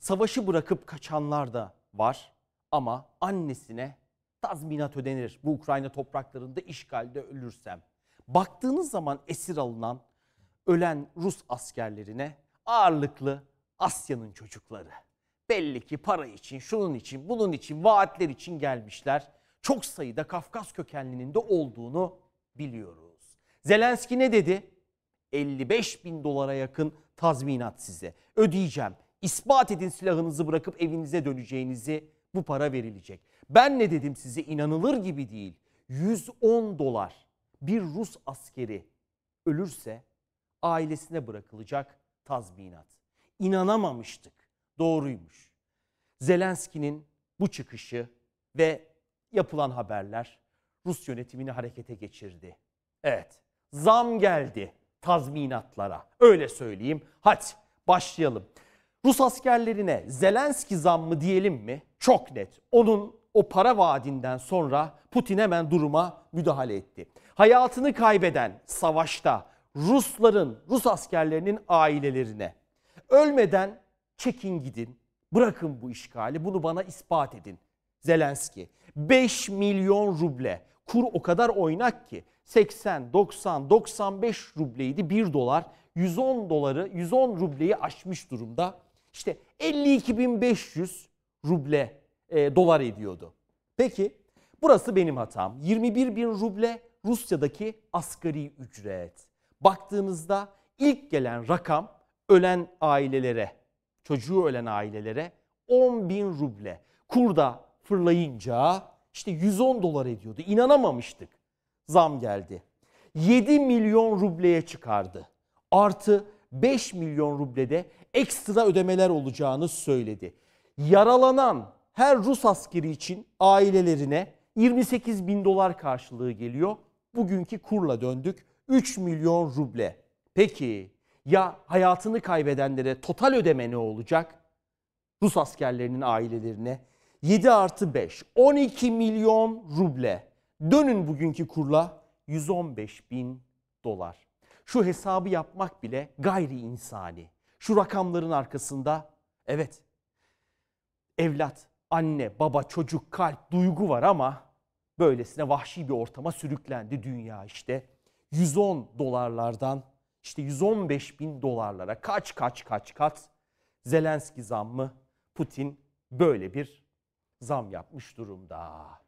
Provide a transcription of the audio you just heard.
Savaşı bırakıp kaçanlar da var ama annesine tazminat ödenir. Bu Ukrayna topraklarında işgalde ölürsem. Baktığınız zaman esir alınan, ölen Rus askerlerine ağırlıklı Asya'nın çocukları. Belli ki para için, şunun için, bunun için, vaatler için gelmişler. Çok sayıda Kafkas kökenlinin de olduğunu biliyoruz. Zelenski ne dedi? 55 bin dolara yakın tazminat size ödeyeceğim. İspat edin silahınızı bırakıp evinize döneceğinizi bu para verilecek. Ben ne dedim size inanılır gibi değil. 110 dolar bir Rus askeri ölürse ailesine bırakılacak tazminat. İnanamamıştık. Doğruymuş. Zelenski'nin bu çıkışı ve yapılan haberler Rus yönetimini harekete geçirdi. Evet, zam geldi tazminatlara. Öyle söyleyeyim. Hadi başlayalım. Rus askerlerine Zelenski mı diyelim mi? Çok net. Onun o para vaadinden sonra Putin hemen duruma müdahale etti. Hayatını kaybeden savaşta Rusların, Rus askerlerinin ailelerine ölmeden çekin gidin, bırakın bu işgali, bunu bana ispat edin. Zelenski 5 milyon ruble kur o kadar oynak ki 80, 90, 95 rubleydi 1 dolar 110 doları 110 rubleyi aşmış durumda işte 52.500 ruble e, dolar ediyordu. Peki burası benim hatam. 21.000 ruble Rusya'daki asgari ücret. Baktığımızda ilk gelen rakam ölen ailelere, çocuğu ölen ailelere 10.000 ruble. Kurda fırlayınca işte 110 dolar ediyordu. İnanamamıştık. Zam geldi. 7 milyon rubleye çıkardı. Artı 5 milyon rublede ekstra ödemeler olacağını söyledi. Yaralanan her Rus askeri için ailelerine 28 bin dolar karşılığı geliyor. Bugünkü kurla döndük 3 milyon ruble. Peki ya hayatını kaybedenlere total ödeme ne olacak? Rus askerlerinin ailelerine 7 artı 5 12 milyon ruble. Dönün bugünkü kurla 115 bin dolar şu hesabı yapmak bile gayri insani. Şu rakamların arkasında evet evlat, anne, baba, çocuk, kalp, duygu var ama böylesine vahşi bir ortama sürüklendi dünya işte. 110 dolarlardan işte 115 bin dolarlara kaç kaç kaç kat Zelenski zammı Putin böyle bir zam yapmış durumda.